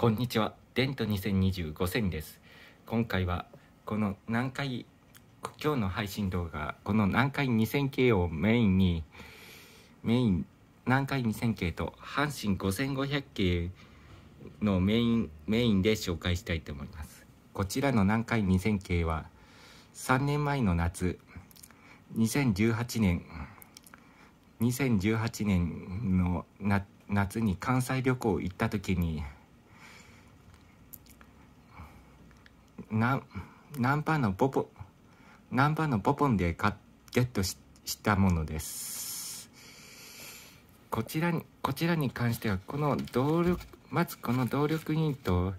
こんにちはデント2025選です今回はこの南海今日の配信動画この南海2000系をメインにメイン南海2000系と阪神5500系のメインメインで紹介したいと思いますこちらの南海2000系は3年前の夏2018年2018年の夏に関西旅行行った時にナンパのポポナンパのポポンでゲットししたものですこちらにこちらに関してはこの動力まずこの動力ユニット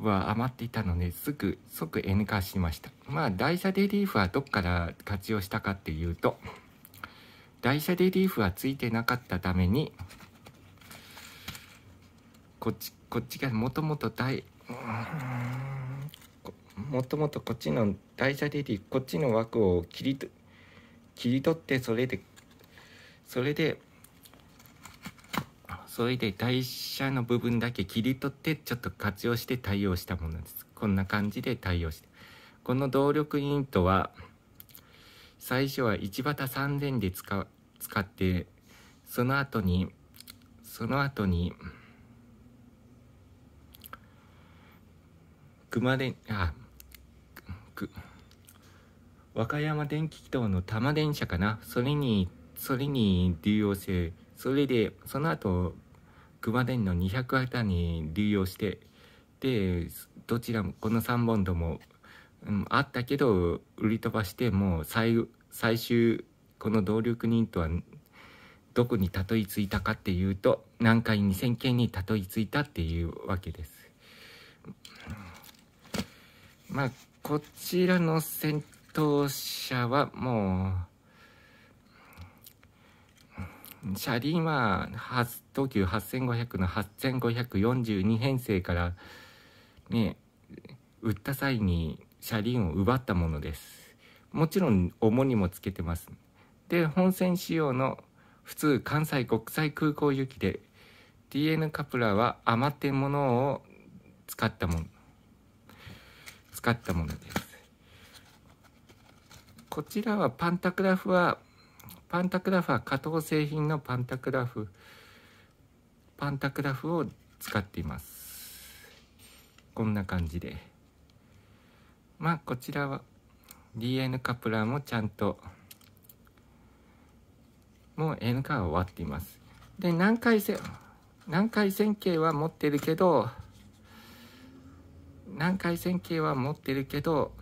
は余っていたのですぐ即 N 化しましたまあ台車デリーフはどっから活用したかっていうと台車デリーフはついてなかったためにこっちこっちがもともと台、うんもともとこっちの台車レディこっちの枠を切り切り取ってそれでそれでそれで台車の部分だけ切り取ってちょっと活用して対応したものですこんな感じで対応してこの動力ユニットは最初は1バタ3000で使使ってその後にその後に熊であ区和歌山電気機動の多摩電車かなそれにそれに流用してそれでその後熊電の200あたりに流用してでどちらもこの3本とも、うん、あったけど売り飛ばしてもう最最終この動力人とはどこにたどり着いたかっていうと南海2000件にたどり着いたっていうわけです。まあこちらの戦闘車はもう、車輪は東急8500の8542編成からね、売った際に車輪を奪ったものです。もちろん重にもつけてます。で、本線仕様の普通関西国際空港行きで DN カプラーは余ってものを使ったもの使ったものです。こちらはパンタグラフは、パンタグラフは加藤製品のパンタグラフ、パンタグラフを使っています。こんな感じで。まあ、こちらは DN カプラーもちゃんと、もう N カーは終わっています。で、何回線、何回線形は持ってるけど、南海線系は持ってるけど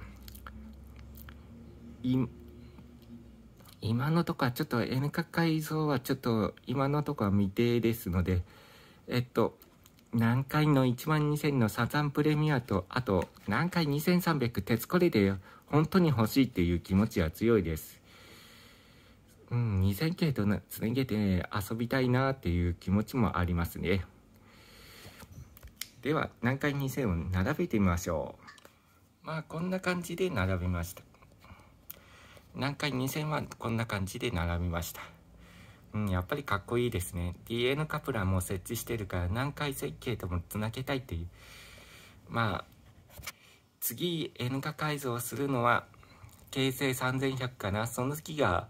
今のとこはちょっと N 角改造はちょっと今のとこは未定ですのでえっと南海の1万2000のサザンプレミアとあと南海2300鉄これで本当に欲しいっていう気持ちは強いですうん2000系とつなげて遊びたいなっていう気持ちもありますねでは南海2線を並べてみましょうまあこんな感じで並びました南海2 0 0 0はこんな感じで並びましたうん、やっぱりかっこいいですね DN カプラーも設置してるから南海設計ともつなげたいっていうまあ次 N 化改造するのは京成3100かなその次が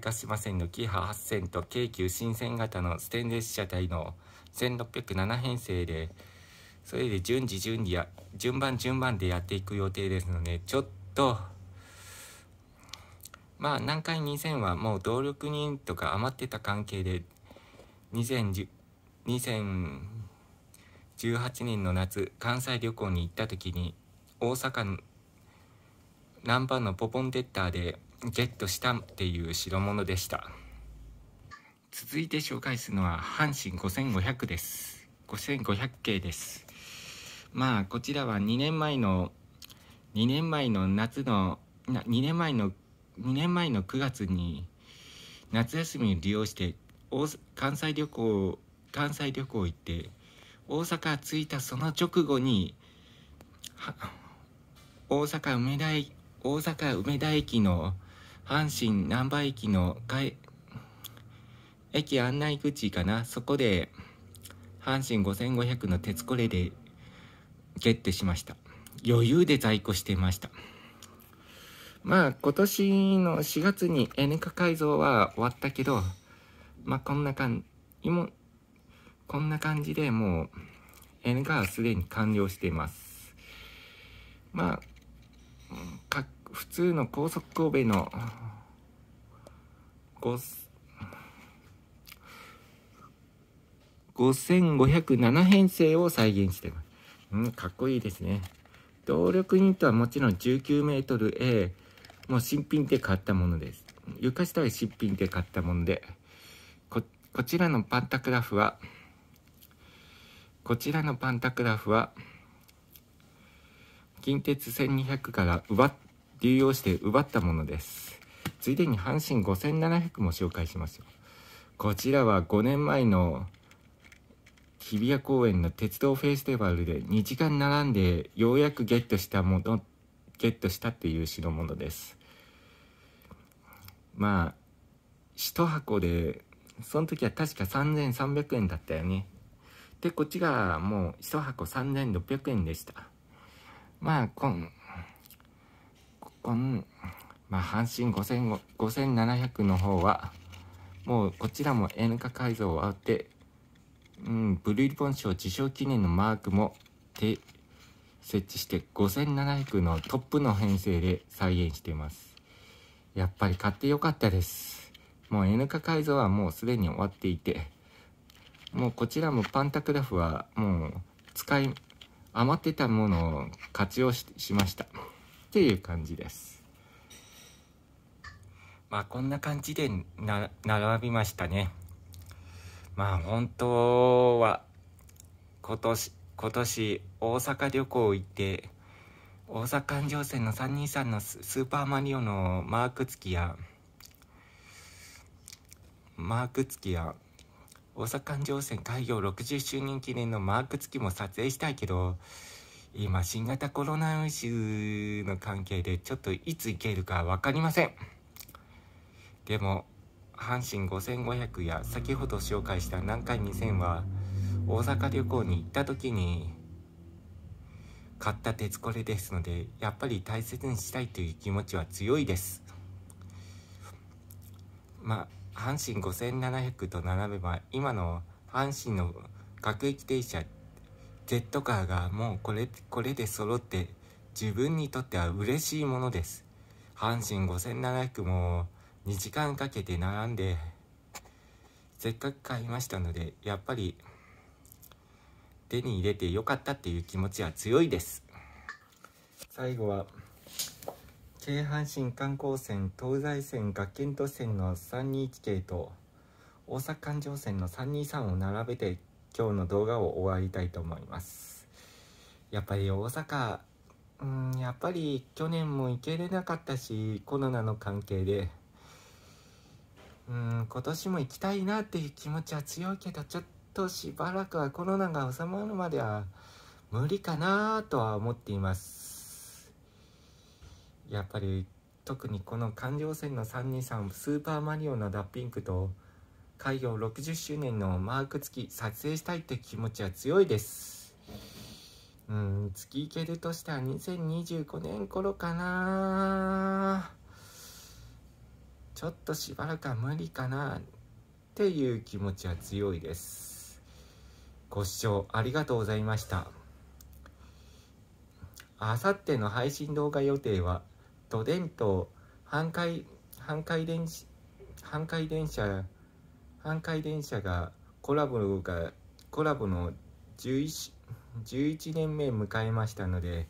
化しま島線のキハ8線と京急新線型のステンレス車体の1607編成で、それで順次順次や、順番順番でやっていく予定ですので、ちょっと、まあ、南海2000はもう動力人とか余ってた関係で、2 0 1 8年の夏、関西旅行に行った時に、大阪、南波のポポンデッターで、ゲットしたっていう代物でした続いて紹介するのは阪神5500です5500系ですまあこちらは2年前の2年前の夏の2年前の2年前の9月に夏休みを利用して関西旅行関西旅行行って大阪着いたその直後に大阪梅田大阪梅田駅の阪神難波駅の駅案内口かなそこで阪神5500の鉄これでゲットしました余裕で在庫してましたまあ今年の4月に N 化改造は終わったけどまあこんな感じこんな感じでもう N 化はすでに完了していますまあ普通の高速神戸の5507編成を再現してます。うん、かっこいいですね。動力ユニットはもちろん 19m A、もう新品で買ったものです。床下は新品で買ったもので、こ、こちらのパンタグラフは、こちらのパンタグラフは、近鉄1200から奪っ流用して奪ったものですついでに阪神5700も紹介しますよこちらは5年前の日比谷公園の鉄道フェスティバルで2時間並んでようやくゲットしたものゲットしたっていう代物ですまあ1箱でその時は確か3300円だったよねでこっちがもう1箱3600円でしたまあこん今、まあ、阪神5 5700の方は、もうこちらも N 価改造をわって、うん、ブルーリボン賞受賞記念のマークも設置して5700のトップの編成で再現しています。やっぱり買ってよかったです。もう N 化改造はもうすでに終わっていて、もうこちらもパンタグラフはもう使い、余ってたものを活用しました。ていう感じですまあこんな感じでな並びましたねまあ本当は今年今年大阪旅行行って大阪環状線の323のスーパーマリオのマーク付きやマーク付きや大阪環状線開業60周年記念のマーク付きも撮影したいけど今新型コロナウイルスの関係でちょっといつ行けるか分かりませんでも阪神5500や先ほど紹介した南海2000は大阪旅行に行った時に買った鉄これですのでやっぱり大切にしたいという気持ちは強いですまあ阪神5700と並べば今の阪神の各駅停車ジェットカーがもうこれこれで揃って自分にとっては嬉しいものです阪神5700も2時間かけて並んでせっかく買いましたのでやっぱり手に入れてよかったっていう気持ちは強いです最後は京阪神観光線東西線学研都線の321系と大阪環状線の323を並べて今日の動画を終わりたいと思いますやっぱり大阪うんやっぱり去年も行けれなかったしコロナの関係でうん今年も行きたいなっていう気持ちは強いけどちょっとしばらくはコロナが収まるまでは無理かなとは思っていますやっぱり特にこの環状線の323スーパーマリオのダッピングと開業60周年のマーク付き撮影したいって気持ちは強いですうん月行けるとしたら2025年頃かなちょっとしばらくは無理かなっていう気持ちは強いですご視聴ありがとうございましたあさっての配信動画予定は都電と半回半回電半回電車阪堺電車がコラボがコラボの 11, 11年目迎えましたので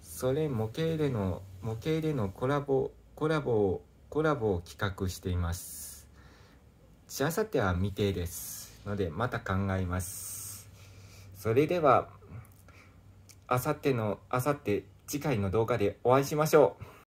それ模型での模型でのコラボコラボをコラボを企画していますしあさっては未定ですのでまた考えますそれではあさってのあさって次回の動画でお会いしましょう